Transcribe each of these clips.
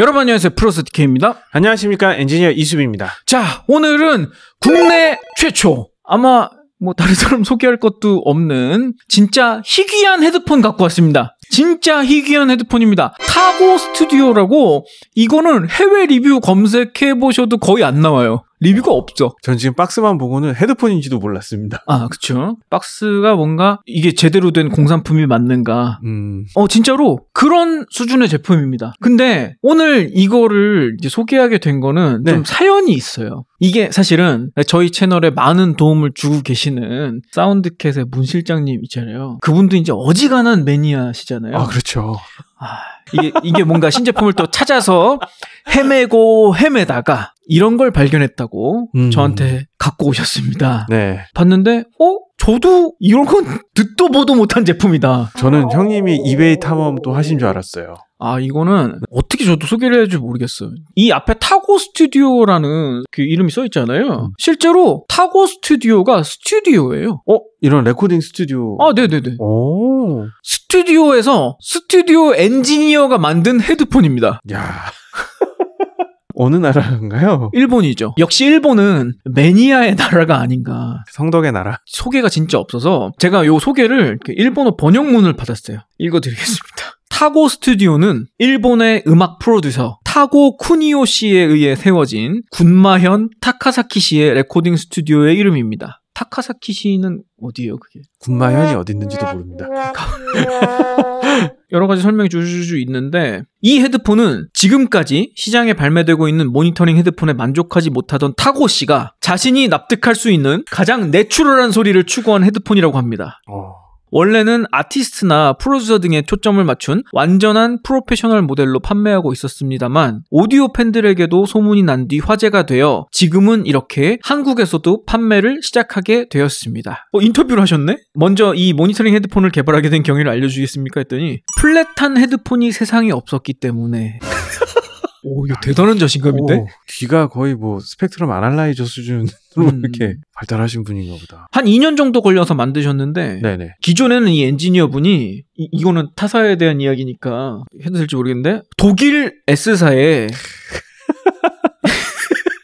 여러분 안녕하세요 프로스티케입니다 안녕하십니까 엔지니어 이수빈입니다 자 오늘은 국내 최초 아마 뭐 다른 사람 소개할 것도 없는 진짜 희귀한 헤드폰 갖고 왔습니다 진짜 희귀한 헤드폰입니다 타고 스튜디오라고 이거는 해외 리뷰 검색해보셔도 거의 안 나와요 리뷰가 없죠. 전 지금 박스만 보고는 헤드폰인지도 몰랐습니다. 아, 그쵸. 박스가 뭔가 이게 제대로 된 공산품이 맞는가. 음. 어, 진짜로 그런 수준의 제품입니다. 근데 오늘 이거를 이제 소개하게 된 거는 네. 좀 사연이 있어요. 이게 사실은 저희 채널에 많은 도움을 주고 계시는 사운드캣의 문 실장님 있잖아요. 그분도 이제 어지간한 매니아시잖아요. 아, 그렇죠. 아, 이게, 이게 뭔가 신제품을 또 찾아서 헤매고 헤매다가 이런 걸 발견했다고 음. 저한테 갖고 오셨습니다. 네. 봤는데, 어? 저도 이런 건 듣도 보도 못한 제품이다. 저는 형님이 이베이 탐험 도 하신 줄 알았어요. 아, 이거는 어떻게 저도 소개를 해야 지 모르겠어요. 이 앞에 타고 스튜디오라는 그 이름이 써 있잖아요. 음. 실제로 타고 스튜디오가 스튜디오예요. 어? 이런 레코딩 스튜디오. 아, 네네네. 오. 스튜디오에서 스튜디오 엔지니어가 만든 헤드폰입니다. 야. 어느 나라인가요? 일본이죠. 역시 일본은 매니아의 나라가 아닌가. 성덕의 나라. 소개가 진짜 없어서 제가 요 소개를 일본어 번역문을 받았어요. 읽어드리겠습니다. 타고 스튜디오는 일본의 음악 프로듀서 타고 쿠니오 씨에 의해 세워진 군마현 타카사키 씨의 레코딩 스튜디오의 이름입니다. 타카사키시는 어디예요, 그게? 군마현이 어디 있는지도 모릅니다. 여러 가지 설명이 주주주 있는데 이 헤드폰은 지금까지 시장에 발매되고 있는 모니터링 헤드폰에 만족하지 못하던 타고 씨가 자신이 납득할 수 있는 가장 내추럴한 소리를 추구한 헤드폰이라고 합니다. 어. 원래는 아티스트나 프로듀서 등에 초점을 맞춘 완전한 프로페셔널 모델로 판매하고 있었습니다만 오디오 팬들에게도 소문이 난 뒤 화제가 되어 지금은 이렇게 한국에서도 판매를 시작하게 되었습니다. 어, 인터뷰를 하셨네? 먼저 이 모니터링 헤드폰을 개발하게 된 경위를 알려주겠습니까? 했더니 플랫한 헤드폰이 세상에 없었기 때문에 오, 이거 대단한 자신감인데? 오, 어, 귀가 거의 뭐 스펙트럼 아날라이저 수준으로 음. 이렇게 발달하신 분인가 보다. 한 2년 정도 걸려서 만드셨는데 네네. 기존에는 이 엔지니어분이 이, 이거는 타사에 대한 이야기니까 해도 될지 모르겠는데 독일 S사에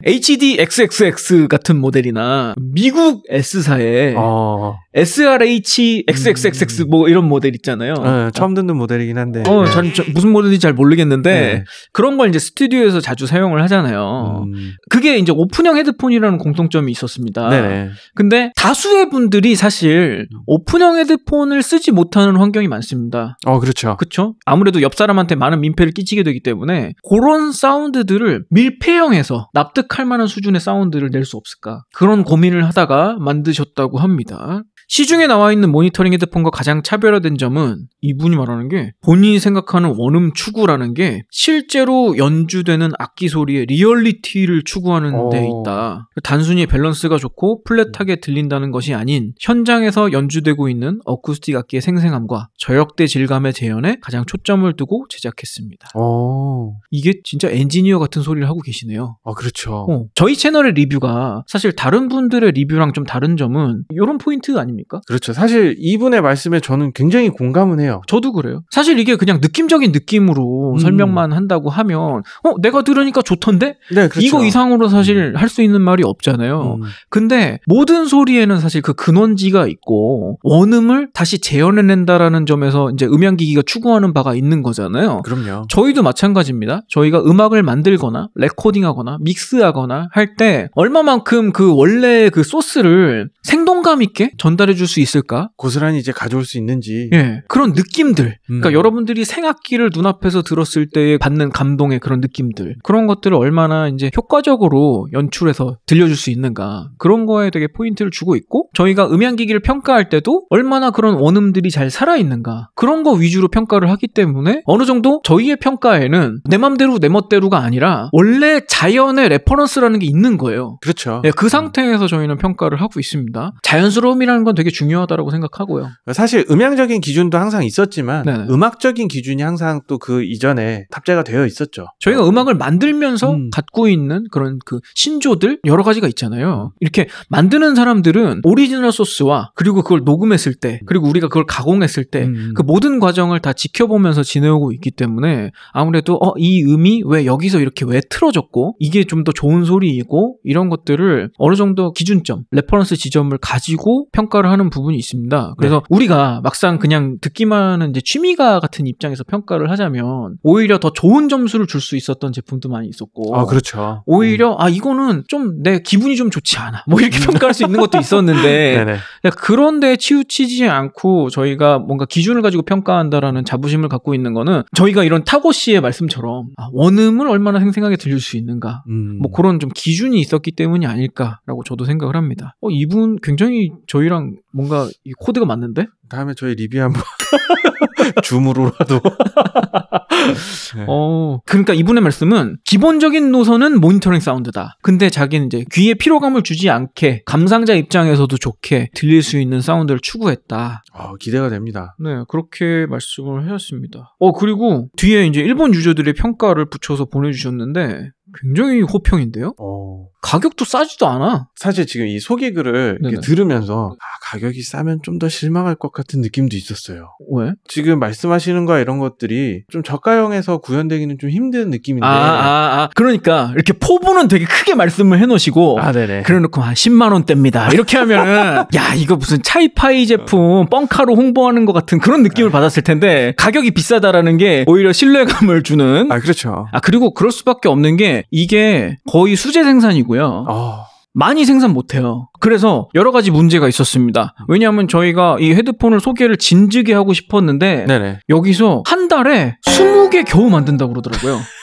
HDXXX 같은 모델이나 미국 S사의 어. 아. SRH XXXX 음. 뭐 이런 모델 있잖아요. 어, 처음 듣는 모델이긴 한데. 어, 전, 전, 네. 무슨 모델인지 잘 모르겠는데 네. 그런 걸 이제 스튜디오에서 자주 사용을 하잖아요. 음. 그게 이제 오픈형 헤드폰이라는 공통점이 있었습니다. 네네. 근데 다수의 분들이 사실 음. 오픈형 헤드폰을 쓰지 못하는 환경이 많습니다. 어, 그렇죠. 그렇 아무래도 옆 사람한테 많은 민폐를 끼치게 되기 때문에 그런 사운드들을 밀폐형에서 납득 할 만한 수준의 사운드를 낼 수 없을까? 그런 고민을 하다가 만드셨다고 합니다. 시중에 나와 있는 모니터링 헤드폰과 가장 차별화된 점은 이분이 말하는 게 본인이 생각하는 원음 추구라는 게 실제로 연주되는 악기 소리의 리얼리티를 추구하는 오. 데 어. 있다. 단순히 밸런스가 좋고 플랫하게 들린다는 것이 아닌 현장에서 연주되고 있는 어쿠스틱 악기의 생생함과 저역대 질감의 재현에 가장 초점을 두고 제작했습니다. 오. 어. 이게 진짜 엔지니어 같은 소리를 하고 계시네요. 아, 그렇죠. 어. 저희 채널의 리뷰가 사실 다른 분들의 리뷰랑 좀 다른 점은 이런 포인트 아닙니까? 아닙니까? 그렇죠. 사실 이분의 말씀에 저는 굉장히 공감은 해요. 저도 그래요. 사실 이게 그냥 느낌적인 느낌으로 음. 설명만 한다고 하면 어 내가 들으니까 좋던데 네, 그렇죠. 이거 이상으로 사실 음. 할수 있는 말이 없잖아요. 음. 근데 모든 소리에는 사실 그 근원지가 있고 원음을 다시 재현해낸다라는 점에서 이제 음향기기가 추구하는 바가 있는 거잖아요. 그럼요. 저희도 마찬가지입니다. 저희가 음악을 만들거나 레코딩하거나 믹스하거나 할 때 얼마만큼 그 원래 그 소스를 생동감 있게 전달해 전달해줄 수 있을까? 고스란히 이제 가져올 수 있는지. 예. 그런 느낌들. 그러니까 음. 그러니까 여러분들이 생악기를 눈앞에서 들었을 때 받는 감동의 그런 느낌들. 그런 것들을 얼마나 이제 효과적으로 연출해서 들려줄 수 있는가. 그런 거에 되게 포인트를 주고 있고, 저희가 음향기기를 평가할 때도 얼마나 그런 원음들이 잘 살아있는가. 그런 거 위주로 평가를 하기 때문에 어느 정도 저희의 평가에는 내 맘대로 내 멋대로가 아니라 원래 자연의 레퍼런스라는 게 있는 거예요. 그렇죠. 예, 그 상태에서 저희는 평가를 하고 있습니다. 자연스러움이라는 건 되게 중요하다라고 생각하고요. 사실 음향적인 기준도 항상 있었지만 네네. 음악적인 기준이 항상 또 그 이전에 탑재가 되어 있었죠. 저희가 음악을 만들면서 음. 갖고 있는 그런 그 신조들 여러 가지가 있잖아요. 이렇게 만드는 사람들은 오리지널 소스와 그리고 그걸 녹음했을 때 그리고 우리가 그걸 가공했을 때그 음. 그 모든 과정을 다 지켜보면서 지내오고 있기 때문에 아무래도 어, 이 음이 왜 여기서 이렇게 왜 틀어졌고 이게 좀 더 좋은 소리이고 이런 것들을 어느 정도 기준점, 레퍼런스 지점을 가지고 평가 평가를 하는 부분이 있습니다. 그래서 네. 우리가 막상 그냥 듣기만 은 이제 취미가 같은 입장에서 평가를 하자면 오히려 더 좋은 점수를 줄 수 있었던 제품도 많이 있었고 아 그렇죠. 오히려 음. 아 이거는 좀 내 기분이 좀 좋지 않아 뭐 이렇게 음. 평가할 수 있는 것도 있었는데 그러니까 그런데 치우치지 않고 저희가 뭔가 기준을 가지고 평가한다라는 자부심을 갖고 있는 거는 저희가 이런 타고 씨의 말씀처럼 아, 원음을 얼마나 생생하게 들릴 수 있는가 음. 뭐 그런 좀 기준이 있었기 때문이 아닐까라고 저도 생각을 합니다. 어, 이분 굉장히 저희랑 뭔가 이 코드가 맞는데? 다음에 저희 리뷰 한번 줌으로라도. 네. 어, 그러니까 이분의 말씀은 기본적인 노선은 모니터링 사운드다. 근데 자기는 이제 귀에 피로감을 주지 않게 감상자 입장에서도 좋게 들릴 수 있는 사운드를 추구했다. 어, 기대가 됩니다. 네, 그렇게 말씀을 하셨습니다. 어, 그리고 뒤에 이제 일본 유저들의 평가를 붙여서 보내주셨는데 굉장히 호평인데요? 어. 가격도 싸지도 않아. 사실 지금 이 소개 글을 들으면서 아, 가격이 싸면 좀 더 실망할 것 같은 느낌도 있었어요. 왜? 지금 말씀하시는 거와 이런 것들이 좀 저가형에서 구현되기는 좀 힘든 느낌인데. 아, 아, 아. 그러니까 이렇게 포부는 되게 크게 말씀을 해놓으시고 아, 네네. 그래놓고 한 10만 원대입니다. 이렇게 하면은 야 이거 무슨 차이파이 제품 뻥카로 홍보하는 것 같은 그런 느낌을 아. 받았을 텐데 가격이 비싸다라는 게 오히려 신뢰감을 주는. 아 그렇죠. 아 그리고 그럴 수밖에 없는 게 이게 거의 수제 생산이고요. 아. 많이 생산 못해요. 그래서 여러 가지 문제가 있었습니다. 왜냐하면 저희가 이 헤드폰을 소개를 진지하게 하고 싶었는데 네네. 여기서 한 달에 20개 겨우 만든다고 그러더라고요.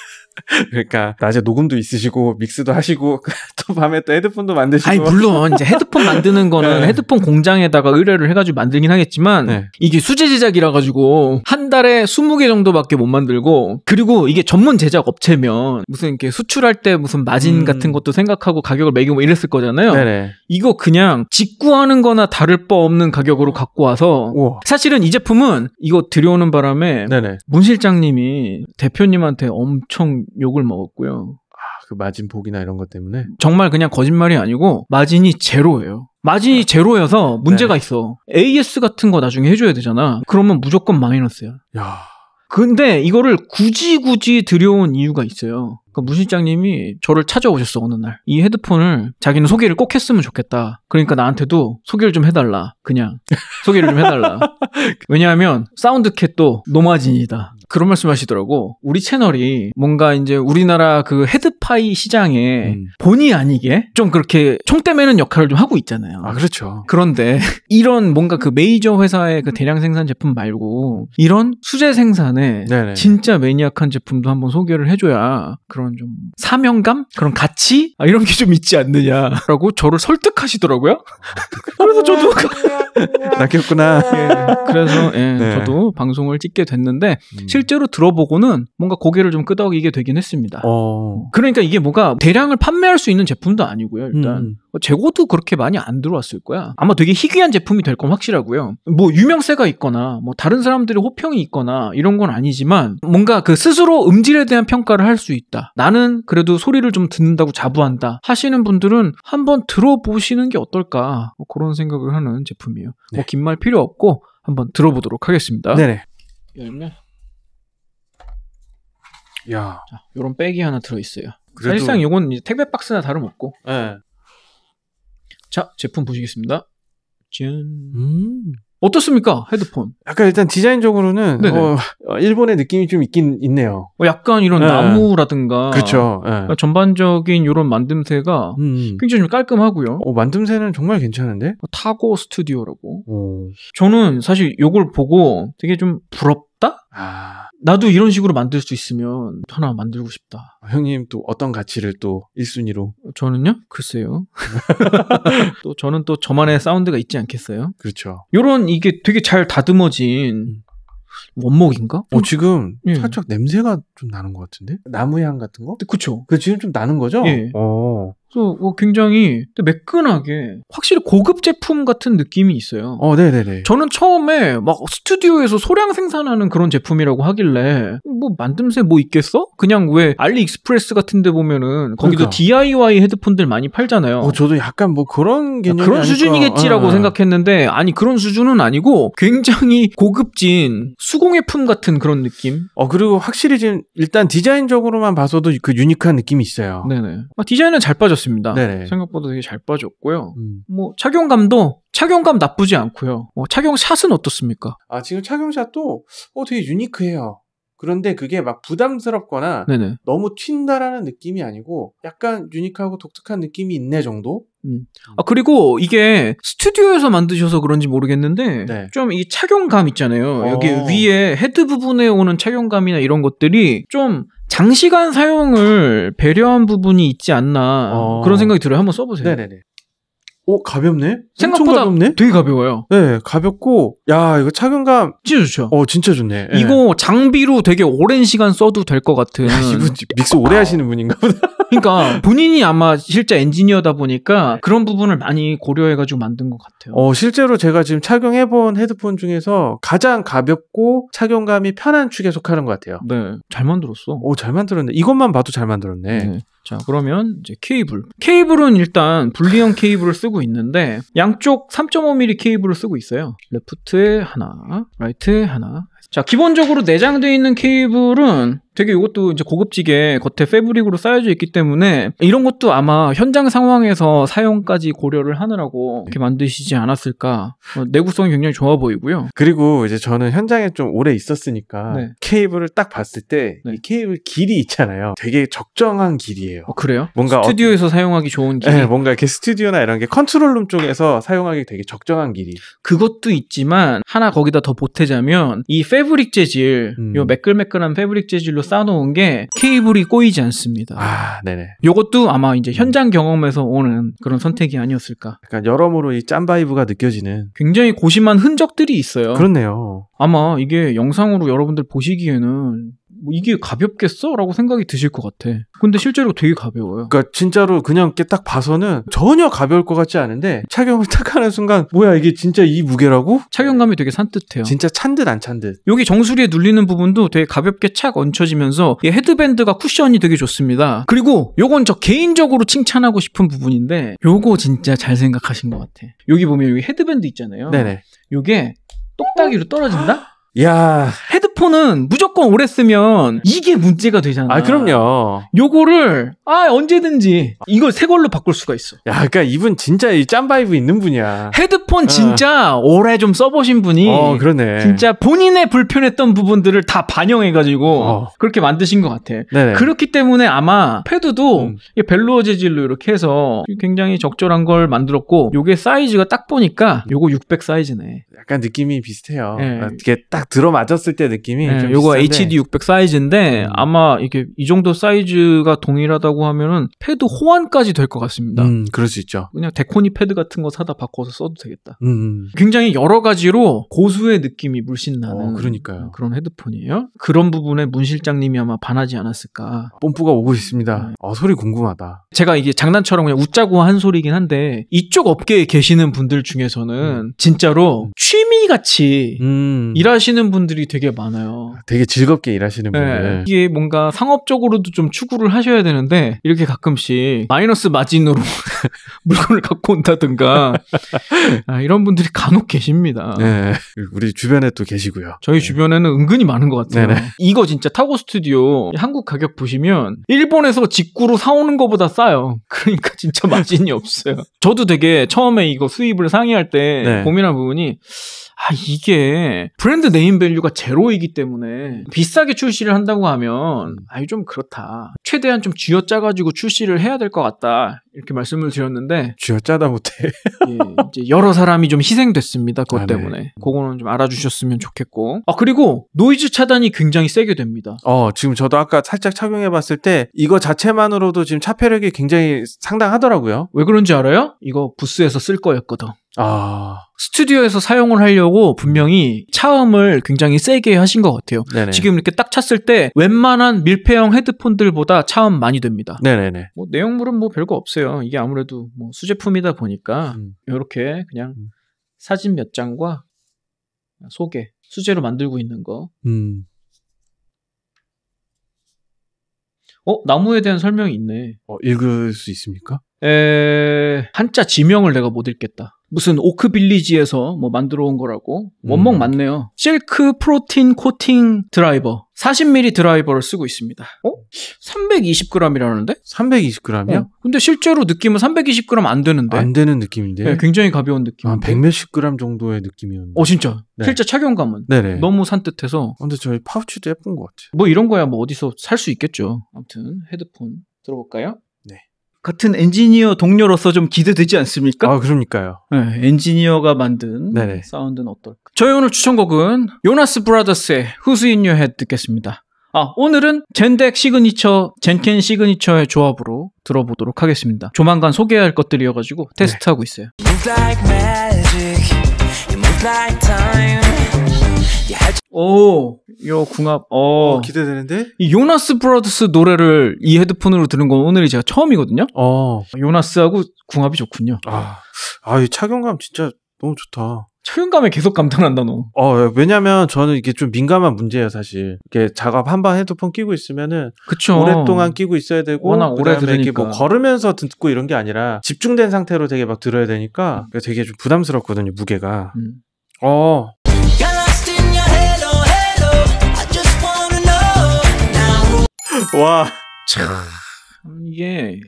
그러니까 낮에 녹음도 있으시고 믹스도 하시고 또 밤에 또 헤드폰도 만드시고 아니 물론 이제 헤드폰 만드는 거는 네. 헤드폰 공장에다가 의뢰를 해가지고 만들긴 하겠지만 네. 이게 수제 제작이라 가지고 한 달에 20개 정도밖에 못 만들고 그리고 이게 전문 제작 업체면 무슨 이렇게 수출할 때 무슨 마진 음... 같은 것도 생각하고 가격을 매기고 뭐 이랬을 거잖아요 네네. 이거 그냥 직구하는 거나 다를 바 없는 가격으로 갖고 와서 우와. 사실은 이 제품은 이거 들여오는 바람에 네네. 문 실장님이 대표님한테 엄청 욕을 먹었고요. 아, 그 마진 복이나 이런 것 때문에? 정말 그냥 거짓말이 아니고 마진이 제로예요. 마진이 아. 제로여서 문제가 네. 있어. AS 같은 거 나중에 해줘야 되잖아. 그러면 무조건 마이너스야. 야. 근데 이거를 굳이 굳이 들여온 이유가 있어요. 그 그러니까 무실장님이 저를 찾아오셨어 어느 날. 이 헤드폰을 자기는 소개를 꼭 했으면 좋겠다. 그러니까 나한테도 소개를 좀 해달라. 그냥 소개를 좀 해달라. 왜냐하면 사운드캣도 노마진이다. 그런 말씀 하시더라고. 우리 채널이 뭔가 이제 우리나라 그 헤드파이 시장에 음. 본의 아니게 좀 그렇게 총대 매는 역할을 좀 하고 있잖아요. 아, 그렇죠. 그런데 이런 뭔가 그 메이저 회사의 그 대량 생산 제품 말고 이런 수제 생산에 네네. 진짜 매니악한 제품도 한번 소개를 해줘야 그런 좀 사명감? 그런 가치? 아, 이런 게 좀 있지 않느냐라고 저를 설득하시더라고요. 그래서 저도 낚였구나. 예, 그래서 예, 네. 저도 방송을 찍게 됐는데 음. 실제로 들어보고는 뭔가 고개를 좀 끄덕이게 되긴 했습니다. 어. 그러니까 이게 뭐가 대량을 판매할 수 있는 제품도 아니고요. 일단 음. 어, 재고도 그렇게 많이 안 들어왔을 거야. 아마 되게 희귀한 제품이 될 건 확실하고요. 뭐 유명세가 있거나 뭐 다른 사람들의 호평이 있거나 이런 건 아니지만 뭔가 그 스스로 음질에 대한 평가를 할 수 있다. 나는 그래도 소리를 좀 듣는다고 자부한다 하시는 분들은 한번 들어보시는 게 어떨까 뭐 그런 생각을 하는 제품이에요. 뭐 네. 뭐긴 말 필요 없고 한번 들어보도록 하겠습니다. 네네. 열면 야. 자, 요런 백이 하나 들어있어요. 그래도... 사실상 요건 이제 택배 박스나 다름없고. 네. 자, 제품 보시겠습니다. 짠. 음. 어떻습니까? 헤드폰. 약간 일단 디자인적으로는 뭐, 어, 일본의 느낌이 좀 있긴 있네요. 어, 약간 이런 네. 나무라든가 그렇죠. 네. 전반적인 이런 만듦새가 음, 음. 굉장히 좀 깔끔하고요. 어, 만듦새는 정말 괜찮은데? 어, 타고 스튜디오라고. 오. 저는 사실 이걸 보고 되게 좀 부럽다? 아. 나도 이런 식으로 만들 수 있으면 하나 만들고 싶다. 형님 또 어떤 가치를 또 1순위로? 저는요? 글쎄요. 또 저는 또 저만의 사운드가 있지 않겠어요? 그렇죠. 요런 이게 되게 잘 다듬어진 음. 원목인가? 어, 지금 예. 살짝 냄새가 좀 나는 것 같은데? 나무향 같은 거? 그쵸. 그 지금 좀 나는 거죠? 예. 어. 그래서 어, 굉장히 매끈하게 확실히 고급 제품 같은 느낌이 있어요. 어, 네네네. 저는 처음에 막 스튜디오에서 소량 생산하는 그런 제품이라고 하길래 뭐 만듦새 뭐 있겠어? 그냥 왜 알리익스프레스 같은데 보면은 거기도 그러니까. DIY 헤드폰들 많이 팔잖아요. 어, 저도 약간 뭐 그런 그러니까 개념 그런 아닐까. 수준이겠지라고 아, 생각했는데 아니 그런 수준은 아니고 굉장히 고급진 수공예품 같은 그런 느낌. 어 그리고 확실히 지금 일단 디자인적으로만 봐서도 그 유니크한 느낌이 있어요. 네네. 아, 디자인은 잘 빠졌. 빠졌습니다. 네네. 생각보다 되게 잘 빠졌고요. 음. 뭐 착용감도 착용감 나쁘지 않고요. 뭐 착용샷은 어떻습니까? 아 지금 착용샷도 어, 되게 유니크해요. 그런데 그게 막 부담스럽거나 네네. 너무 튄다라는 느낌이 아니고 약간 유니크하고 독특한 느낌이 있네 정도? 음. 음. 아 그리고 이게 스튜디오에서 만드셔서 그런지 모르겠는데 네. 좀이 착용감 있잖아요. 어. 여기 위에 헤드 부분에 오는 착용감이나 이런 것들이 좀 장시간 사용을 배려한 부분이 있지 않나 어... 그런 생각이 들어요. 한번 써보세요. 네네네. 어, 가볍네? 생각보다 가볍네? 되게 가벼워요. 네, 가볍고 야 이거 착용감 진짜 좋죠. 어 진짜 좋네. 예. 이거 장비로 되게 오랜 시간 써도 될 것 같은. 야, 아, 이분 믹스 오래 아. 하시는 분인가 보다. 그러니까 본인이 아마 실제 엔지니어다 보니까 그런 부분을 많이 고려해가지고 만든 것 같아요. 어 실제로 제가 지금 착용해본 헤드폰 중에서 가장 가볍고 착용감이 편한 축에 속하는 것 같아요. 네, 잘 만들었어. 오 잘 만들었네. 이것만 봐도 잘 만들었네. 네. 자, 그러면 이제 케이블. 케이블은 일단 분리형 케이블을 쓰고 있는데 양쪽 3.5mm 케이블을 쓰고 있어요. 레프트에 하나, 라이트에 하나. 자, 기본적으로 내장되어 있는 케이블은 되게 이것도 이제 고급지게 겉에 패브릭으로 쌓여져 있기 때문에 이런 것도 아마 현장 상황에서 사용까지 고려를 하느라고 이렇게 만드시지 않았을까. 어, 내구성이 굉장히 좋아 보이고요. 그리고 이제 저는 현장에 좀 오래 있었으니까 네. 케이블을 딱 봤을 때이 네. 케이블 길이 있잖아요. 되게 적정한 길이에요. 어, 그래요? 뭔가 어, 스튜디오에서 어... 사용하기 좋은 네, 길이. 네, 뭔가 이렇게 스튜디오나 이런 게 컨트롤룸 쪽에서 사용하기 되게 적정한 길이. 그것도 있지만 하나 거기다 더 보태자면 이 패브릭 재질, 음. 요 매끌매끌한 패브릭 재질로 쌓아놓은 게 케이블이 꼬이지 않습니다. 아, 네네. 요것도 아마 이제 현장 경험에서 오는 그런 선택이 아니었을까. 약간 여러모로 이 짠바이브가 느껴지는. 굉장히 고심한 흔적들이 있어요. 그렇네요. 아마 이게 영상으로 여러분들 보시기에는 뭐 이게 가볍겠어라고 생각이 드실 것 같아. 근데 실제로 되게 가벼워요. 그러니까 진짜로 그냥 이렇게 딱 봐서는 전혀 가벼울 것 같지 않은데 착용을 딱 하는 순간 뭐야 이게 진짜 이 무게라고? 착용감이 되게 산뜻해요. 진짜 찬듯 안 찬 듯. 여기 정수리에 눌리는 부분도 되게 가볍게 착 얹혀지면서 이 헤드밴드가 쿠션이 되게 좋습니다. 그리고 요건 저 개인적으로 칭찬하고 싶은 부분인데 요거 진짜 잘 생각하신 것 같아. 여기 보면 여기 헤드밴드 있잖아요. 네네. 요게 똑딱이로 떨어진다? 야 헤드 핸드폰은 무조건 오래 쓰면 이게 문제가 되잖아. 아, 그럼요. 요거를, 아, 언제든지 이걸 새 걸로 바꿀 수가 있어. 야, 그니까 이분 진짜 이 짬바이브 있는 분이야. 헤드폰 어. 진짜 오래 좀 써보신 분이. 어, 그러네. 진짜 본인의 불편했던 부분들을 다 반영해가지고 어. 그렇게 만드신 것 같아. 네네. 그렇기 때문에 아마 패드도 음. 벨루어 재질로 이렇게 해서 굉장히 적절한 걸 만들었고 요게 사이즈가 딱 보니까 요거 600 사이즈네. 약간 느낌이 비슷해요. 네. 이게 딱 들어맞았을 때 느낌 느낌이 네, 요거 HD 600 사이즈인데 음. 아마 이게 이 정도 사이즈가 동일하다고 하면은 패드 호환까지 될 것 같습니다. 음, 그럴 수 있죠. 그냥 데코니 패드 같은 거 사다 바꿔서 써도 되겠다. 음, 음. 굉장히 여러 가지로 고수의 느낌이 물씬 나는 어, 그러니까요. 그런 헤드폰이에요. 그런 부분에 문 실장님이 아마 반하지 않았을까. 뽐뿌가 오고 있습니다. 네. 어, 소리 궁금하다. 제가 이게 장난처럼 그냥 웃자고 한 소리긴 한데 이쪽 업계에 계시는 분들 중에서는 음. 진짜로 음. 취미 같이 일하시는 분들이 되게 많아요. 많아요. 되게 즐겁게 일하시는 네. 분들. 이게 뭔가 상업적으로도 좀 추구를 하셔야 되는데 이렇게 가끔씩 마이너스 마진으로 물건을 갖고 온다든가 아, 이런 분들이 간혹 계십니다. 네. 우리 주변에 도 계시고요. 저희 네. 주변에는 은근히 많은 것 같아요. 네네. 이거 진짜 타고 스튜디오 한국 가격 보시면 일본에서 직구로 사오는 것보다 싸요. 그러니까 진짜 마진이 없어요. 저도 되게 처음에 이거 수입을 상의할 때 네. 고민한 부분이 아, 이게 브랜드 네임 밸류가 제로이기 때문에 비싸게 출시를 한다고 하면 음. 아이 좀 그렇다. 최대한 좀 쥐어짜 가지고 출시를 해야 될 것 같다. 이렇게 말씀을 드렸는데 쥐어짜다 못해. 예, 이제 여러 사람이 좀 희생됐습니다. 그것 아, 네. 때문에. 그거는 좀 알아주셨으면 좋겠고. 아, 그리고 노이즈 차단이 굉장히 세게 됩니다. 어, 지금 저도 아까 살짝 착용해 봤을 때 이거 자체만으로도 지금 차폐력이 굉장히 상당하더라고요. 왜 그런지 알아요? 이거 부스에서 쓸 거였거든. 아. 스튜디오에서 사용을 하려고 분명히 차음을 굉장히 세게 하신 것 같아요. 네네. 지금 이렇게 딱 찼을 때 웬만한 밀폐형 헤드폰들보다 차음 많이 됩니다. 네네네. 뭐 내용물은 뭐 별거 없어요. 이게 아무래도 뭐 수제품이다 보니까 음. 이렇게 그냥 음. 사진 몇 장과 소개 수제로 만들고 있는 거. 음. 어 나무에 대한 설명이 있네. 어 읽을 수 있습니까? 에 한자 지명을 내가 못 읽겠다. 무슨 오크 빌리지에서 뭐 만들어 온 거라고 원목 음. 맞네요. 실크 프로틴 코팅 드라이버 40mm 드라이버를 쓰고 있습니다. 어? 320g이라는데? 320g이요? 어. 근데 실제로 느낌은 320g 안 되는데. 안 되는 느낌인데. 네, 굉장히 가벼운 느낌. 한 100몇십 g 정도의 느낌이었는데. 어, 진짜. 네. 실제 착용감은 네네. 너무 산뜻해서. 아, 근데 저희 파우치도 예쁜 것 같아요. 뭐 이런 거야 뭐 어디서 살 수 있겠죠. 아무튼 헤드폰 들어볼까요? 같은 엔지니어 동료로서 좀 기대되지 않습니까? 아, 그러니까요. 네, 엔지니어가 만든 네네. 사운드는 어떨까? 저희 오늘 추천곡은 요나스 브라더스의 Who's in Your Head 듣겠습니다. 아, 오늘은 젠덱 시그니처, 젠켄 시그니처의 조합으로 들어보도록 하겠습니다. 조만간 소개할 것들이어가지고 네. 테스트하고 있어요. 네. 오, 요 궁합, 어. 어, 기대되는데? 이 요나스 브라더스 노래를 이 헤드폰으로 들은 건 오늘이 제가 처음이거든요? 어. 요나스하고 궁합이 좋군요. 아, 아, 이 착용감 진짜 너무 좋다. 착용감에 계속 감탄한다, 너. 어, 예, 왜냐면 저는 이게 좀 민감한 문제예요, 사실. 이게 작업 한번 헤드폰 끼고 있으면은. 그쵸. 오랫동안 끼고 있어야 되고. 워낙 오래 뭐 들으니까. 뭐 걸으면서 듣고 이런 게 아니라 집중된 상태로 되게 막 들어야 되니까 음. 되게 좀 부담스럽거든요, 무게가. 음. 어, 와. 참, 이게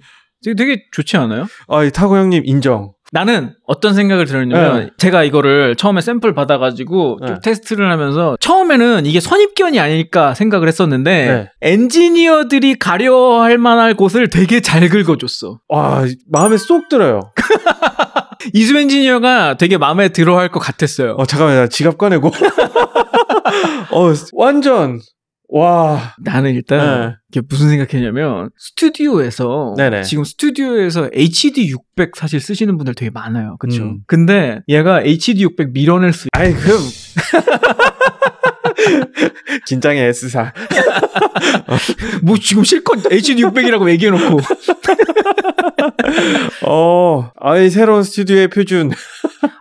되게, 되게 좋지 않아요? 아, 타고 형님 인정. 나는 어떤 생각을 들었냐면 네. 제가 이거를 처음에 샘플 받아가지고 네. 테스트를 하면서 처음에는 이게 선입견이 아닐까 생각을 했었는데 네. 엔지니어들이 가려할 만할 곳을 되게 잘 긁어줬어. 와 마음에 쏙 들어요. 이수 엔지니어가 되게 마음에 들어할 것 같았어요. 어 잠깐만 나 지갑 꺼내고. 어 완전 와. 나는 일단 네. 무슨 생각했냐면 스튜디오에서 네네. 지금 스튜디오에서 HD 600 사실 쓰시는 분들 되게 많아요. 그렇죠? 음. 근데 얘가 HD 600 밀어낼 수 아이 그 긴장해 S사. 뭐 지금 실컷 HD 600이라고 얘기해 놓고. 어, 아이 새로운 스튜디오의 표준.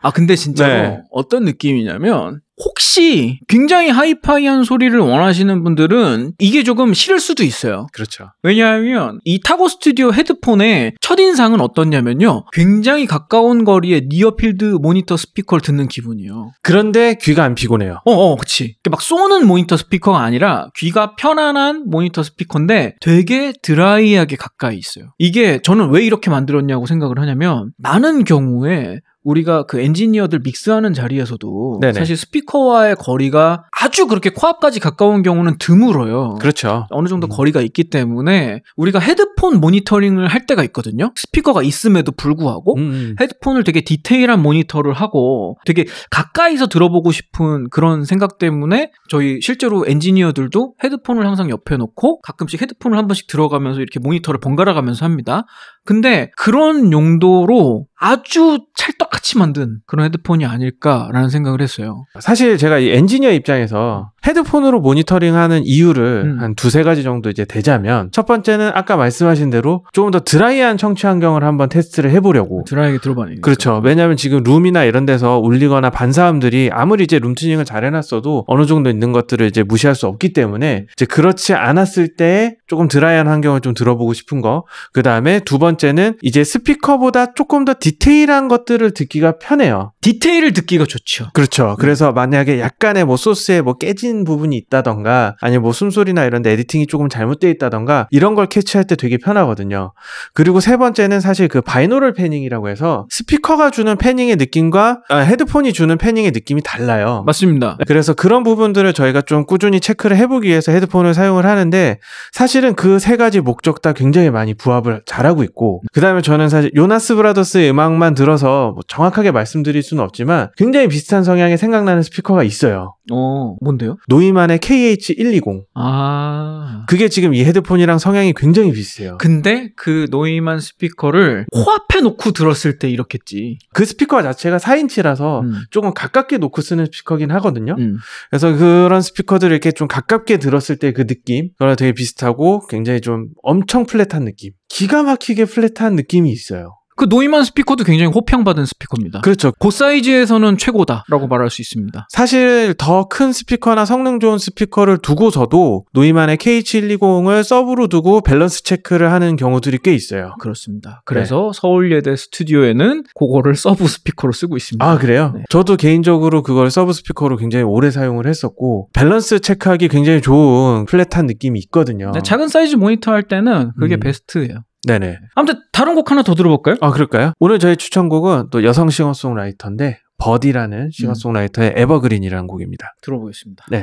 아 근데 진짜로 네. 어떤 느낌이냐면 혹시 굉장히 하이파이한 소리를 원하시는 분들은 이게 조금 싫을 수도 있어요. 그렇죠. 왜냐하면 이 타고 스튜디오 헤드폰의 첫인상은 어떻냐면요. 굉장히 가까운 거리에 니어필드 모니터 스피커를 듣는 기분이에요. 그런데 귀가 안 피곤해요. 어, 어, 그치. 그러니까 막 쏘는 모니터 스피커가 아니라 귀가 편안한 모니터 스피커인데 되게 드라이하게 가까이 있어요. 이게 저는 왜 이렇게 만들었냐고 생각을 하냐면 많은 경우에 우리가 그 엔지니어들 믹스하는 자리에서도 네네. 사실 스피커와의 거리가 아주 그렇게 코앞까지 가까운 경우는 드물어요. 그렇죠. 어느 정도 음. 거리가 있기 때문에 우리가 헤드폰 모니터링을 할 때가 있거든요. 스피커가 있음에도 불구하고 음, 음. 헤드폰을 되게 디테일한 모니터를 하고 되게 가까이서 들어보고 싶은 그런 생각 때문에 저희 실제로 엔지니어들도 헤드폰을 항상 옆에 놓고 가끔씩 헤드폰을 한 번씩 들어가면서 이렇게 모니터를 번갈아 가면서 합니다. 근데 그런 용도로 아주 찰떡같이 만든 그런 헤드폰이 아닐까라는 생각을 했어요. 사실 제가 이 엔지니어 입장에서 헤드폰으로 모니터링하는 이유를 음. 한 두세 가지 정도 이제 되자면 첫 번째는 아까 말씀하신 대로 조금 더 드라이한 청취 환경을 한번 테스트를 해보려고 드라이하게 들어봐야 그렇죠. 왜냐하면 지금 룸이나 이런 데서 울리거나 반사음들이 아무리 이제 룸튜닝을 잘 해놨어도 어느 정도 있는 것들을 이제 무시할 수 없기 때문에 음. 이제 그렇지 않았을 때 조금 드라이한 환경을 좀 들어보고 싶은 거. 그 다음에 두 번째는 이제 스피커보다 조금 더 디테일한 것들을 듣기가 편해요. 디테일을 듣기가 좋죠. 그렇죠. 음. 그래서 만약에 약간의 뭐 소스에 뭐 깨진 빠진 부분이 있다던가 아니면 뭐 숨소리나 이런 데 에디팅이 조금 잘못되어 있다던가 이런 걸 캐치할 때 되게 편하거든요. 그리고 세 번째는 사실 그 바이노럴 패닝이라고 해서 스피커가 주는 패닝의 느낌과 아, 헤드폰이 주는 패닝의 느낌이 달라요. 맞습니다. 네, 그래서 그런 부분들을 저희가 좀 꾸준히 체크를 해보기 위해서 헤드폰을 사용을 하는데 사실은 그 세 가지 목적 다 굉장히 많이 부합을 잘하고 있고 그 다음에 저는 사실 요나스 브라더스의 음악만 들어서 뭐 정확하게 말씀드릴 수는 없지만 굉장히 비슷한 성향이 생각나는 스피커가 있어요. 어, 뭔데요? 노이만의 KH120. 아. 그게 지금 이 헤드폰이랑 성향이 굉장히 비슷해요. 근데 그 노이만 스피커를 코앞에 놓고 들었을 때 이렇겠지. 그 스피커 자체가 4인치라서 음. 조금 가깝게 놓고 쓰는 스피커긴 하거든요. 음. 그래서 그런 스피커들을 이렇게 좀 가깝게 들었을 때 그 느낌, 그거랑 되게 비슷하고 굉장히 좀 엄청 플랫한 느낌. 기가 막히게 플랫한 느낌이 있어요. 그 노이만 스피커도 굉장히 호평받은 스피커입니다. 그렇죠. 고그 사이즈에서는 최고다라고 말할 수 있습니다. 사실 더 큰 스피커나 성능 좋은 스피커를 두고서도 노이만의 k 1 2 0을 서브로 두고 밸런스 체크를 하는 경우들이 꽤 있어요. 그렇습니다. 그래서 네. 서울예대 스튜디오에는 그거를 서브 스피커로 쓰고 있습니다. 아, 그래요? 네. 저도 개인적으로 그걸 서브 스피커로 굉장히 오래 사용을 했었고 밸런스 체크하기 굉장히 좋은 플랫한 느낌이 있거든요. 네, 작은 사이즈 모니터 할 때는 그게 음. 베스트예요. 네네. 아무튼 다른 곡 하나 더 들어볼까요? 아 그럴까요? 오늘 저희 추천곡은 또 여성 싱어송라이터인데 버디라는 음. 싱어송라이터의 음. 에버그린이라는 곡입니다. 들어보겠습니다. 네.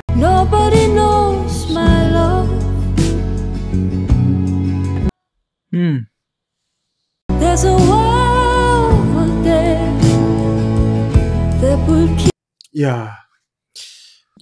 음. 야.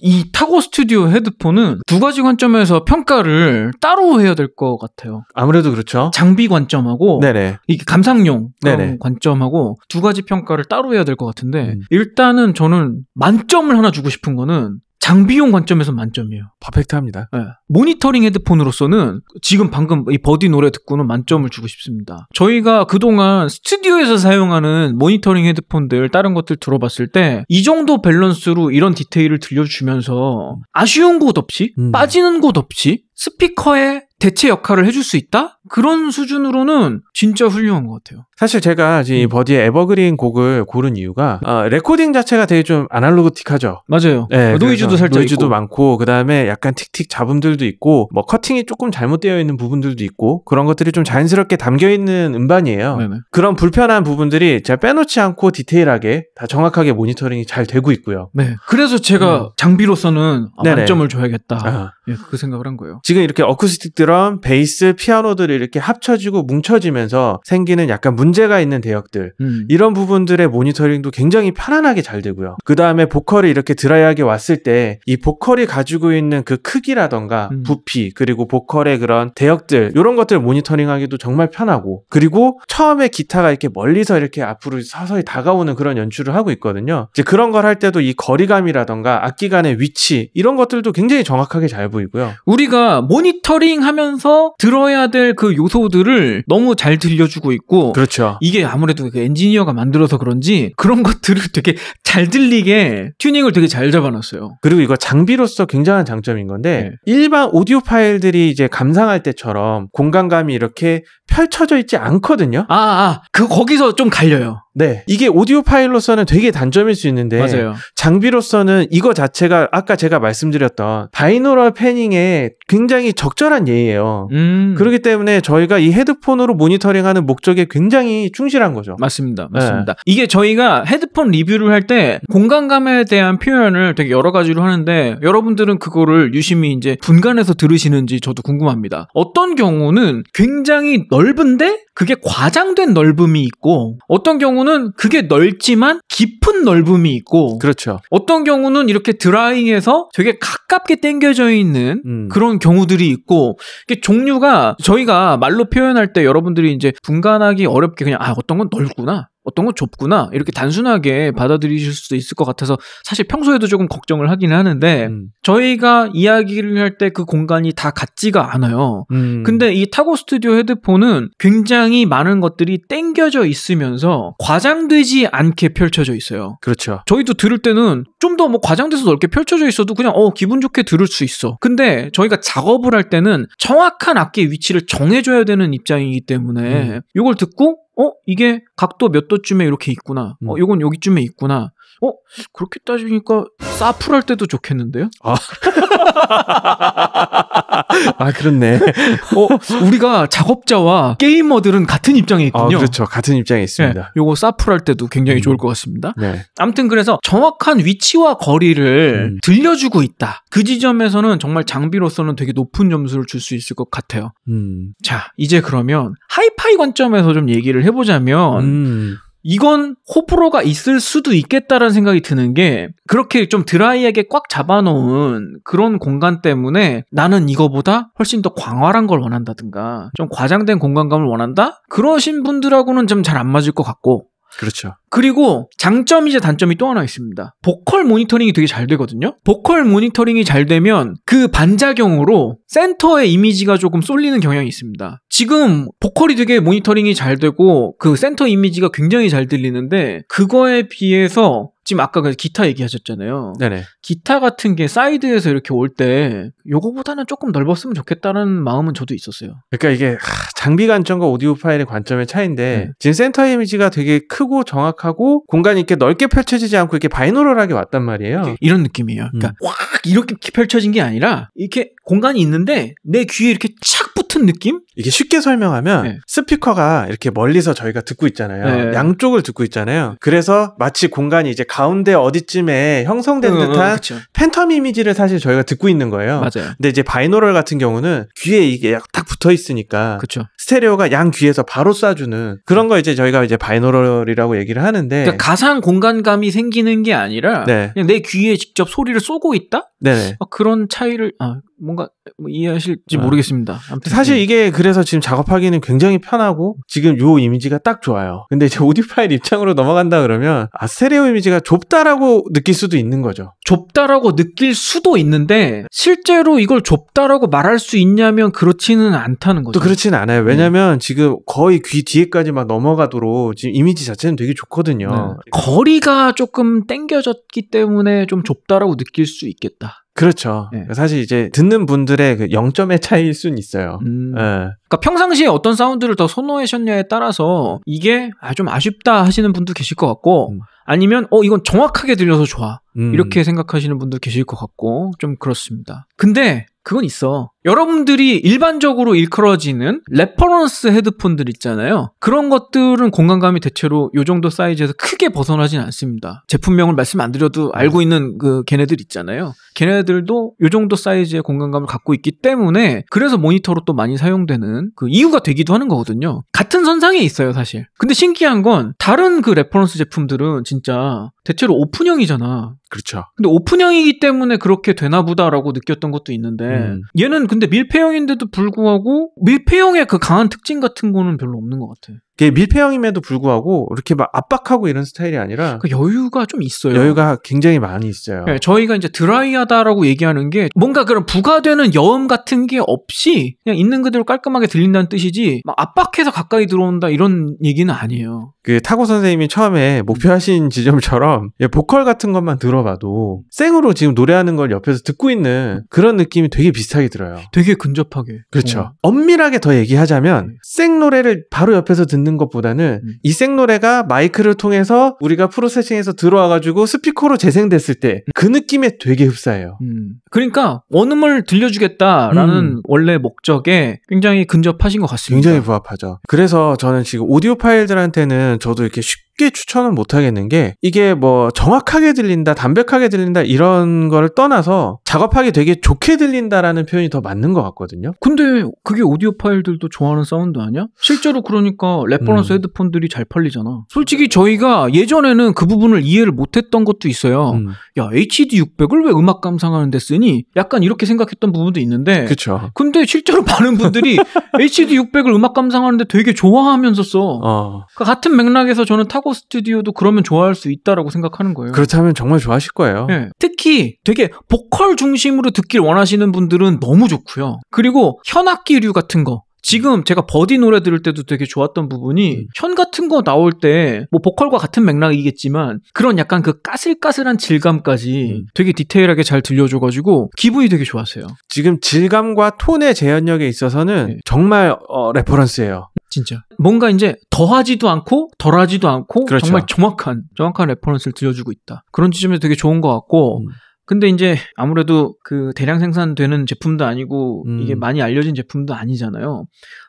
이 타고 스튜디오 헤드폰은 두 가지 관점에서 평가를 따로 해야 될 것 같아요. 아무래도 그렇죠. 장비 관점하고 네네. 이게 감상용 네네. 관점하고 두 가지 평가를 따로 해야 될 것 같은데 음. 일단은 저는 만점을 하나 주고 싶은 거는 장비용 관점에서 만점이에요. 퍼펙트합니다. 네. 예. 모니터링 헤드폰으로서는 지금 방금 이 버디 노래 듣고는 만점을 주고 싶습니다. 저희가 그동안 스튜디오에서 사용하는 모니터링 헤드폰들 다른 것들 들어봤을 때 이 정도 밸런스로 이런 디테일을 들려주면서 아쉬운 곳 없이 음. 빠지는 곳 없이 스피커에 대체 역할을 해줄 수 있다? 그런 수준으로는 진짜 훌륭한 것 같아요. 사실 제가 이 음. 버디의 에버그린 곡을 고른 이유가 어, 레코딩 자체가 되게 좀 아날로그틱하죠. 맞아요. 네, 노이즈도 살짝 노이즈도 있고. 많고 그다음에 약간 틱틱 잡음들도 있고 뭐 커팅이 조금 잘못되어 있는 부분들도 있고 그런 것들이 좀 자연스럽게 담겨 있는 음반이에요. 네네. 그런 불편한 부분들이 제가 빼놓지 않고 디테일하게 다 정확하게 모니터링이 잘 되고 있고요. 네. 그래서 제가 음. 장비로서는 네 만점을 줘야겠다. 아. 예, 그 생각을 한 거예요. 지금 이렇게 어쿠스틱 드럼, 베이스, 피아노들을 이렇게 합쳐지고 뭉쳐지면서 생기는 약간 문제가 있는 대역들 음. 이런 부분들의 모니터링도 굉장히 편안하게 잘 되고요. 그 다음에 보컬이 이렇게 드라이하게 왔을 때 이 보컬이 가지고 있는 그 크기라던가 음. 부피 그리고 보컬의 그런 대역들 이런 것들 모니터링하기도 정말 편하고 그리고 처음에 기타가 이렇게 멀리서 이렇게 앞으로 서서히 다가오는 그런 연출을 하고 있거든요. 이제 그런 걸 할 때도 이 거리감이라던가 악기 간의 위치 이런 것들도 굉장히 정확하게 잘 보이고요. 우리가 모니터링 하면서 들어야 될그 그 요소들을 너무 잘 들려주고 있고 그렇죠. 이게 아무래도 그 엔지니어가 만들어서 그런지 그런 것들을 되게 잘 들리게 튜닝을 되게 잘 잡아놨어요. 그리고 이거 장비로서 굉장한 장점인 건데 네. 일반 오디오 파일들이 이제 감상할 때처럼 공간감이 이렇게 펼쳐져 있지 않거든요. 아, 아, 그 거기서 좀 갈려요. 네. 이게 오디오 파일로서는 되게 단점일 수 있는데 맞아요. 장비로서는 이거 자체가 아까 제가 말씀드렸던 바이노럴 패닝에 굉장히 적절한 예예요. 음. 그렇기 때문에 저희가 이 헤드폰으로 모니터링하는 목적에 굉장히 충실한 거죠. 맞습니다. 네. 맞습니다. 네. 이게 저희가 헤드폰 리뷰를 할 때 공간감에 대한 표현을 되게 여러 가지로 하는데 여러분들은 그거를 유심히 이제 분간해서 들으시는지 저도 궁금합니다. 어떤 경우는 굉장히 넓 넓은데 그게 과장된 넓음이 있고 어떤 경우는 그게 넓지만 깊은 넓음이 있고 그렇죠. 어떤 경우는 이렇게 드라잉에서 되게 가깝게 땡겨져 있는 음. 그런 경우들이 있고 이게 종류가 저희가 말로 표현할 때 여러분들이 이제 분간하기 어렵게 그냥 아 어떤 건 넓구나 어떤 건 좁구나 이렇게 단순하게 받아들이실 수도 있을 것 같아서 사실 평소에도 조금 걱정을 하긴 하는데 음. 저희가 이야기를 할 때 그 공간이 다 같지가 않아요. 음. 근데 이 타고 스튜디오 헤드폰은 굉장히 많은 것들이 땡겨져 있으면서 과장되지 않게 펼쳐져 있어요. 그렇죠. 저희도 들을 때는 좀 더 뭐 과장돼서 넓게 펼쳐져 있어도 그냥 어 기분 좋게 들을 수 있어. 근데 저희가 작업을 할 때는 정확한 악기의 위치를 정해줘야 되는 입장이기 때문에 음. 이걸 듣고 어 이게 각도 몇 도쯤에 이렇게 있구나. 어 음. 요건 여기쯤에 있구나. 어 그렇게 따지니까 사풀할 때도 좋겠는데요? 아, 아 그렇네. 어 우리가 작업자와 게이머들은 같은 입장에 아, 있군요. 아, 그렇죠, 같은 입장에 네, 있습니다. 네, 요거 사풀할 때도 굉장히 음. 좋을 것 같습니다. 네. 아무튼 그래서 정확한 위치와 거리를 음. 들려주고 있다. 그 지점에서는 정말 장비로서는 되게 높은 점수를 줄 수 있을 것 같아요. 음. 자 이제 그러면 하이파이 관점에서 좀 얘기를 해보자면. 음. 이건 호불호가 있을 수도 있겠다라는 생각이 드는 게 그렇게 좀 드라이하게 꽉 잡아놓은 그런 공간 때문에 나는 이거보다 훨씬 더 광활한 걸 원한다든가 좀 과장된 공간감을 원한다 그러신 분들하고는 좀 잘 안 맞을 것 같고 그렇죠. 그리고 장점이자 단점이 또 하나 있습니다. 보컬 모니터링이 되게 잘 되거든요. 보컬 모니터링이 잘 되면 그 반작용으로 센터의 이미지가 조금 쏠리는 경향이 있습니다. 지금 보컬이 되게 모니터링이 잘 되고 그 센터 이미지가 굉장히 잘 들리는데 그거에 비해서 지금 아까 그 기타 얘기하셨잖아요. 네네. 기타 같은 게 사이드에서 이렇게 올 때 요거보다는 조금 넓었으면 좋겠다는 마음은 저도 있었어요. 그러니까 이게 장비 관점과 오디오 파일의 관점의 차이인데 네. 지금 센터 이미지가 되게 크고 정확한 시작하고 공간이 이렇게 넓게 펼쳐지지 않고 이렇게 바이노럴하게 왔단 말이에요. 이런 느낌이에요. 그러니까 음. 확 이렇게 펼쳐진 게 아니라 이렇게 공간이 있는데 내 귀에 이렇게 착붙 똑같은 느낌? 이게 쉽게 설명하면 네. 스피커가 이렇게 멀리서 저희가 듣고 있잖아요. 네. 양쪽을 듣고 있잖아요. 그래서 마치 공간이 이제 가운데 어디쯤에 형성된 음, 듯한 음, 그 팬텀 이미지를 사실 저희가 듣고 있는 거예요. 맞아요. 근데 이제 바이노럴 같은 경우는 귀에 이게 딱 붙어 있으니까 그쵸. 스테레오가 양 귀에서 바로 쏴주는 그런 거 이제 저희가 이제 바이노럴이라고 얘기를 하는데 그러니까 가상 공간감이 생기는 게 아니라 네. 그냥 내 귀에 직접 소리를 쏘고 있다? 네. 그런 차이를 아, 뭔가 뭐 이해하실지 네. 모르겠습니다. 아무튼 사실 네. 이게 그래서 지금 작업하기는 굉장히 편하고 지금 요 이미지가 딱 좋아요. 근데 이제 오디오 파일 입장으로 넘어간다 그러면 아 스테레오 이미지가 좁다라고 느낄 수도 있는 거죠. 좁다라고 느낄 수도 있는데 실제로 이걸 좁다라고 말할 수 있냐면 그렇지는 않다는 거죠. 또 그렇지는 않아요. 네. 왜냐면 네. 지금 거의 귀 뒤에까지 막 넘어가도록 지금 이미지 자체는 되게 좋거든요. 네. 거리가 조금 땡겨졌기 때문에 좀 좁다라고 느낄 수 있겠다. 그렇죠. 네. 사실 이제 듣는 분들의 그 0점의 차이일 순 있어요. 음. 네. 그러니까 평상시에 어떤 사운드를 더 선호하셨냐에 따라서 이게 아, 좀 아쉽다 하시는 분도 계실 것 같고 음. 아니면 어 이건 정확하게 들려서 좋아 음. 이렇게 생각하시는 분도 계실 것 같고 좀 그렇습니다. 근데 그건 있어. 여러분들이 일반적으로 일컬어지는 레퍼런스 헤드폰들 있잖아요. 그런 것들은 공간감이 대체로 요 정도 사이즈에서 크게 벗어나진 않습니다. 제품명을 말씀 안 드려도 네. 알고 있는 그 걔네들 있잖아요. 걔네들도 요 정도 사이즈의 공간감을 갖고 있기 때문에 그래서 모니터로 또 많이 사용되는 그 이유가 되기도 하는 거거든요. 같은 선상에 있어요, 사실. 근데 신기한 건 다른 그 레퍼런스 제품들은 진짜 대체로 오픈형이잖아. 그렇죠. 근데 오픈형이기 때문에 그렇게 되나 보다라고 느꼈던 것도 있는데 음. 얘는 근데 밀폐형인데도 불구하고 밀폐형의 그 강한 특징 같은 거는 별로 없는 것 같아. 게 밀폐형임에도 불구하고 이렇게 막 압박하고 이런 스타일이 아니라 그 여유가 좀 있어요. 여유가 굉장히 많이 있어요. 네, 저희가 이제 드라이하다라고 얘기하는 게 뭔가 그런 부가되는 여음 같은 게 없이 그냥 있는 그대로 깔끔하게 들린다는 뜻이지 막 압박해서 가까이 들어온다 이런 얘기는 아니에요. 그 타고 선생님이 처음에 목표하신 음. 지점처럼 예, 보컬 같은 것만 들어봐도 생으로 지금 노래하는 걸 옆에서 듣고 있는 그런 느낌이 되게 비슷하게 들어요. 되게 근접하게. 그렇죠. 어. 엄밀하게 더 얘기하자면 네. 생 노래를 바로 옆에서 듣는 듣는 것보다는 음. 이생 노래가 마이크를 통해서 우리가 프로세싱에서 들어와가지고 스피커로 재생됐을 때그 음. 느낌에 되게 흡사해요. 음. 그러니까 원음을 들려주겠다라는 음. 원래 목적에 굉장히 근접하신 것 같습니다. 굉장히 부합하죠. 그래서 저는 지금 오디오 파일들한테는 저도 이렇게 쉽게 쉽게 추천을 못 하겠는 게 이게 뭐 정확하게 들린다, 담백하게 들린다 이런 걸 떠나서 작업하기 되게 좋게 들린다라는 표현이 더 맞는 것 같거든요. 근데 그게 오디오 파일들도 좋아하는 사운드 아니야? 실제로 그러니까 레퍼런스 음. 헤드폰들이 잘 팔리잖아. 솔직히 저희가 예전에는 그 부분을 이해를 못했던 것도 있어요. 음. 야 HD 600을 왜 음악 감상하는데 쓰니? 약간 이렇게 생각했던 부분도 있는데. 그렇죠. 근데 실제로 많은 분들이 HD 600을 음악 감상하는데 되게 좋아하면서 써. 어. 그 같은 맥락에서 저는 타고 파고 스튜디오도 그러면 좋아할 수 있다라고 생각하는 거예요. 그렇다면 정말 좋아하실 거예요. 네. 특히 되게 보컬 중심으로 듣길 원하시는 분들은 너무 좋고요. 그리고 현악기류 같은 거 지금 제가 버디 노래 들을 때도 되게 좋았던 부분이 음. 현 같은 거 나올 때 뭐 보컬과 같은 맥락이겠지만 그런 약간 그 까슬까슬한 질감까지 음. 되게 디테일하게 잘 들려줘가지고 기분이 되게 좋았어요. 지금 질감과 톤의 재현력에 있어서는 네. 정말 어, 레퍼런스예요. 진짜. 뭔가 이제 더하지도 않고 덜하지도 않고 그렇죠. 정말 정확한 정확한 레퍼런스를 들려주고 있다. 그런 지점에서 되게 좋은 것 같고 음. 근데 이제 아무래도 그 대량 생산되는 제품도 아니고 음. 이게 많이 알려진 제품도 아니잖아요.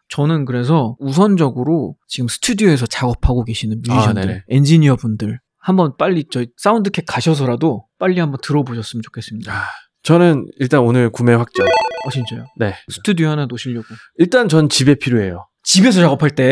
저는 그래서 우선적으로 지금 스튜디오에서 작업하고 계시는 아, 뮤지션들, 아, 엔지니어 분들 한번 빨리 저사운드캡 가셔서라도 빨리 한번 들어보셨으면 좋겠습니다. 아, 저는 일단 오늘 구매 확정. 어 진짜요? 네. 스튜디오 하나 놓으시려고. 일단 전 집에 필요해요. 집에서 작업할 때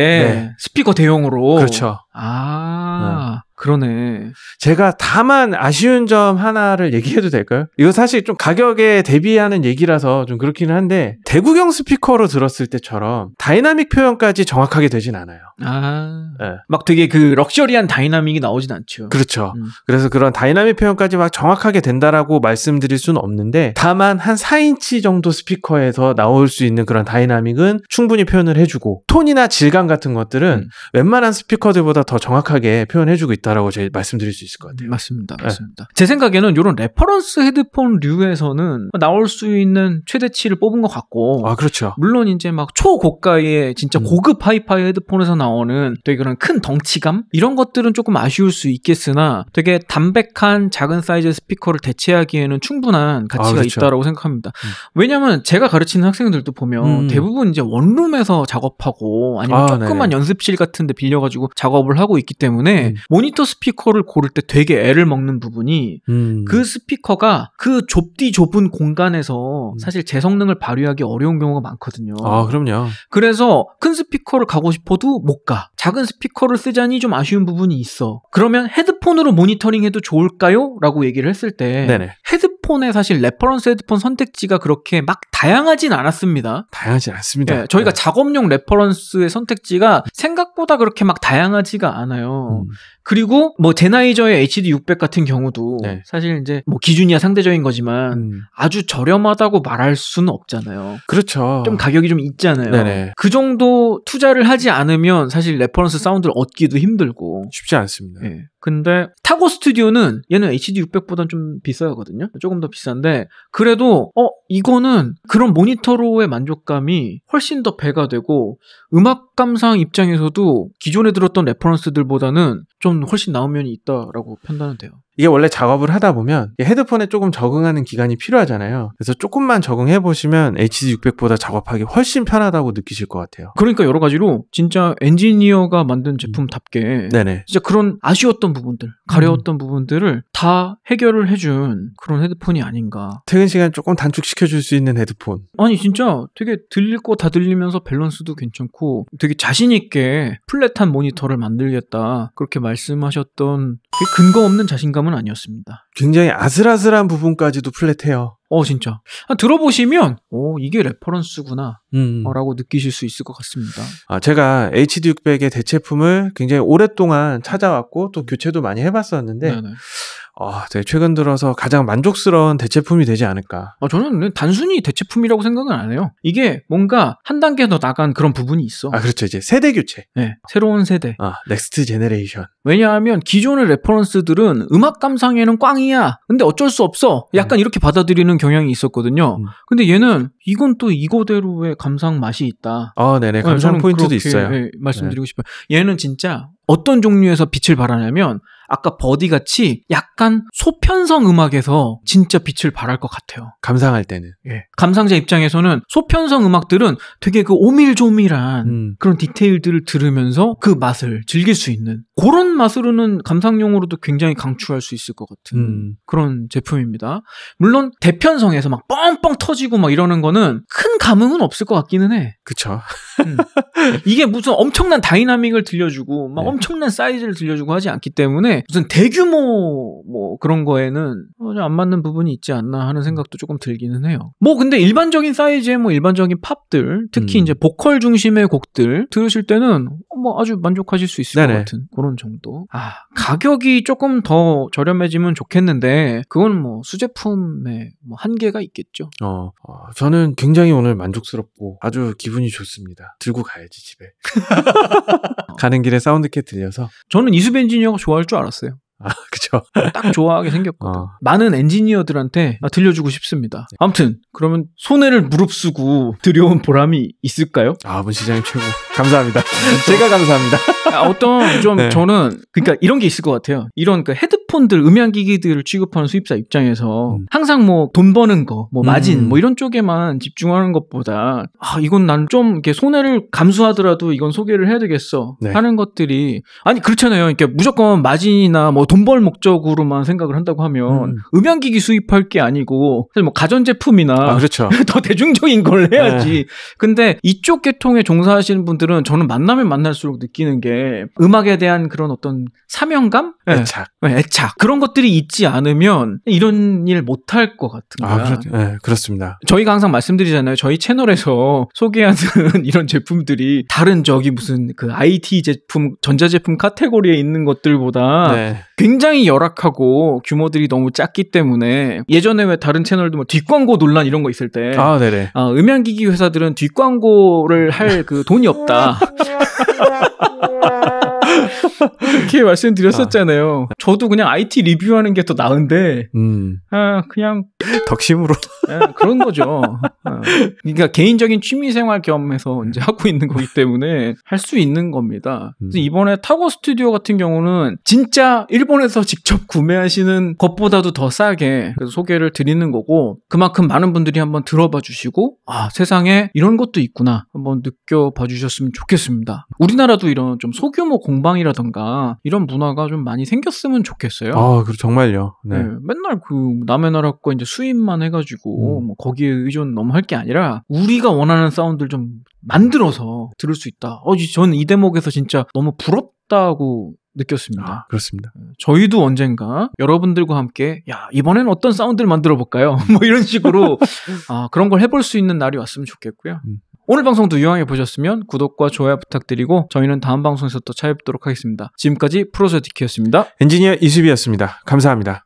네. 스피커 대용으로 그렇죠. 아 네. 그러네. 제가 다만 아쉬운 점 하나를 얘기해도 될까요? 이거 사실 좀 가격에 대비하는 얘기라서 좀 그렇기는 한데 대구경 스피커로 들었을 때처럼 다이나믹 표현까지 정확하게 되진 않아요. 아, 네. 막 되게 그 럭셔리한 다이나믹이 나오진 않죠. 그렇죠. 음. 그래서 그런 다이나믹 표현까지 막 정확하게 된다라고 말씀드릴 수는 없는데 다만 한 4인치 정도 스피커에서 나올 수 있는 그런 다이나믹은 충분히 표현을 해주고 톤이나 질감 같은 것들은 음. 웬만한 스피커들보다 더 정확하게 표현해주고 있다. 있다라고 제 말씀드릴 수 있을 것 같아요. 맞습니다. 네. 맞습니다. 네. 제 생각에는 이런 레퍼런스 헤드폰 류에서는 나올 수 있는 최대치를 뽑은 것 같고. 아, 그렇죠. 물론 이제 막 초고가의 진짜 음. 고급 하이파이 헤드폰에서 나오는 되게 그런 큰 덩치감? 이런 것들은 조금 아쉬울 수 있겠으나 되게 담백한 작은 사이즈 스피커를 대체하기에는 충분한 아, 가치가 아, 그렇죠. 있다라고 생각합니다. 음. 왜냐면 하 제가 가르치는 학생들도 보면 음. 대부분 이제 원룸에서 작업하고 아니면 아, 조그만 네. 연습실 같은 데 빌려가지고 작업을 하고 있기 때문에 음. 모니 모니터 스피커를 고를 때 되게 애를 먹는 부분이 음. 그 스피커가 그 좁디 좁은 공간에서 음. 사실 제 성능을 발휘하기 어려운 경우가 많거든요. 아, 그럼요. 그래서 큰 스피커를 가고 싶어도 못 가. 작은 스피커를 쓰자니 좀 아쉬운 부분이 있어. 그러면 헤드폰으로 모니터링 해도 좋을까요? 라고 얘기를 했을 때 네네. 헤드 헤드폰에 사실 레퍼런스 헤드폰 선택지가 그렇게 막 다양하진 않았습니다. 다양하지 않습니다. 네, 저희가 네. 작업용 레퍼런스의 선택지가 생각보다 그렇게 막 다양하지가 않아요. 음. 그리고 뭐 제나이저의 HD 600 같은 경우도 네. 사실 이제 뭐 기준이야 상대적인 거지만 음. 아주 저렴하다고 말할 수는 없잖아요. 그렇죠. 좀 가격이 좀 있잖아요. 네네. 그 정도 투자를 하지 않으면 사실 레퍼런스 사운드를 얻기도 힘들고 쉽지 않습니다. 네. 근데 타고 스튜디오는 얘는 h d 6 0 0보다좀 비싸거든요. 조금 더 비싼데 그래도 어 이거는 그런 모니터로의 만족감이 훨씬 더 배가 되고 음악 감상 입장에서도 기존에 들었던 레퍼런스들보다는 좀 훨씬 나은 면이 있다라고 판단은 돼요. 이게 원래 작업을 하다 보면 헤드폰에 조금 적응하는 기간이 필요하잖아요. 그래서 조금만 적응해 보시면 HD600보다 작업하기 훨씬 편하다고 느끼실 것 같아요. 그러니까 여러 가지로 진짜 엔지니어가 만든 제품답게 네네. 진짜 그런 아쉬웠던 부분들, 가려웠던 음. 부분들을 다 해결을 해준 그런 헤드폰이 아닌가. 퇴근 시간 조금 단축시켜 줄수 있는 헤드폰. 아니 진짜 되게 들릴 거 다 들리면서 밸런스도 괜찮고 되게 자신 있게 플랫한 모니터를 만들겠다 그렇게 말씀하셨던 근거 없는 자신감 감은 아니었습니다. 굉장히 아슬아슬한 부분까지도 플랫해요. 어 진짜 들어보시면 오 이게 레퍼런스구나 음. 어, 라고 느끼실 수 있을 것 같습니다. 아 제가 h 600의 대체품을 굉장히 오랫동안 찾아왔고 또 교체도 많이 해봤었는데 네네. 아, 네, 최근 들어서 가장 만족스러운 대체품이 되지 않을까. 아, 저는 네, 단순히 대체품이라고 생각은 안 해요. 이게 뭔가 한 단계 더 나간 그런 부분이 있어. 아, 그렇죠. 이제 세대 교체. 네, 새로운 세대. 아, 넥스트 제네레이션. 왜냐하면 기존의 레퍼런스들은 음악 감상에는 꽝이야. 근데 어쩔 수 없어. 약간 음. 이렇게 받아들이는 경향이 있었거든요. 음. 근데 얘는 이건 또 이거대로의 감상 맛이 있다. 아, 네네. 네, 감상 네, 포인트도 있어요. 예, 말씀드리고 네. 싶어요. 얘는 진짜 어떤 종류에서 빛을 발하냐면 아까 버디 같이 약간 소편성 음악에서 진짜 빛을 발할 것 같아요. 감상할 때는. 예. 감상자 입장에서는 소편성 음악들은 되게 그 오밀조밀한 음. 그런 디테일들을 들으면서 그 맛을 즐길 수 있는 그런 맛으로는 감상용으로도 굉장히 강추할 수 있을 것 같은 음. 그런 제품입니다. 물론 대편성에서 막 뻥뻥 터지고 막 이러는 거는 큰 감흥은 없을 것 같기는 해. 그쵸. 음. 이게 무슨 엄청난 다이나믹을 들려주고 막 네. 엄청난 사이즈를 들려주고 하지 않기 때문에 때문에 무슨 대규모 뭐 그런 거에는 전혀 안 맞는 부분이 있지 않나 하는 생각도 조금 들기는 해요. 뭐 근데 일반적인 사이즈의 뭐 일반적인 팝들 특히 음. 이제 보컬 중심의 곡들 들으실 때는 뭐 아주 만족하실 수 있을 네네. 것 같은 그런 정도. 아 가격이 조금 더 저렴해지면 좋겠는데 그건 뭐 수제품의 뭐 한계가 있겠죠. 어, 어 저는 굉장히 오늘 만족스럽고 아주 기분이 좋습니다. 들고 가야지 집에. 가는 길에 사운드캣 들려서. 저는 이수벤지니어가 좋아할 줄 알. 알았어요. 아, 그쵸. 딱 좋아하게 생겼거든. 어. 많은 엔지니어들한테 아, 들려주고 싶습니다. 아무튼, 그러면 손해를 무릅쓰고 들여온 보람이 있을까요? 아, 문 시장이 최고. 감사합니다. 제가 감사합니다. 아, 어떤 좀 네. 저는 그러니까 이런 게 있을 것 같아요. 이런 그 헤드폰들 음향 기기들을 취급하는 수입사 입장에서 음. 항상 뭐 돈 버는 거, 뭐 음. 마진 음. 뭐 이런 쪽에만 집중하는 것보다 아 이건 난 좀 이렇게 손해를 감수하더라도 이건 소개를 해야 되겠어 네. 하는 것들이 아니 그렇잖아요. 그러니 무조건 마진이나 뭐 돈 벌 목적으로만 생각을 한다고 하면 음. 향 기기 수입할 게 아니고 사실 뭐 가전 제품이나 아, 그렇죠. 더 대중적인 걸 해야지. 네. 근데 이쪽 계통에 종사하시는 분들 친구들은 저는 만나면 만날수록 느끼는 게 음악에 대한 그런 어떤 사명감? 네. 예. 애착. 네, 애착. 그런 것들이 있지 않으면 이런 일 못할 것 같은 아, 거야. 아, 그렇, 네, 예, 그렇습니다. 저희가 항상 말씀드리잖아요. 저희 채널에서 소개하는 이런 제품들이 다른 저기 무슨 그 IT 제품, 전자제품 카테고리에 있는 것들보다 네. 굉장히 열악하고 규모들이 너무 작기 때문에 예전에 왜 다른 채널도 뭐 뒷광고 논란 이런 거 있을 때 아, 네네. 아, 음향기기 회사들은 뒷광고를 할 그 돈이 없다. 있다. 아, 이렇게 말씀드렸었잖아요. 저도 그냥 IT 리뷰하는 게 더 나은데, 음. 아, 그냥 덕심으로. 네, 그런 거죠. 어. 그러니까 개인적인 취미생활 겸해서 이제 음. 하고 있는 거기 때문에 할 수 있는 겁니다. 음. 이번에 타고 스튜디오 같은 경우는 진짜 일본에서 직접 구매하시는 것보다도 더 싸게 소개를 드리는 거고 그만큼 많은 분들이 한번 들어봐 주시고 아 세상에 이런 것도 있구나 한번 느껴봐 주셨으면 좋겠습니다. 우리나라도 이런 좀 소규모 공방이라던가 이런 문화가 좀 많이 생겼으면 좋겠어요. 아, 그리고 정말요. 네. 네 맨날 그 남의 나라 거 이제 수입만 해가지고 음. 뭐 거기에 의존 너무 할 게 아니라 우리가 원하는 사운드를 좀 만들어서 들을 수 있다. 어, 저는 이 대목에서 진짜 너무 부럽다고 느꼈습니다. 아, 그렇습니다. 음, 저희도 언젠가 여러분들과 함께 야 이번엔 어떤 사운드를 만들어 볼까요? 뭐 이런 식으로 아, 그런 걸 해볼 수 있는 날이 왔으면 좋겠고요. 음. 오늘 방송도 유용하게 보셨으면 구독과 좋아요 부탁드리고 저희는 다음 방송에서 또 찾아뵙도록 하겠습니다. 지금까지 프로세티키였습니다. 엔지니어 이수비였습니다. 감사합니다.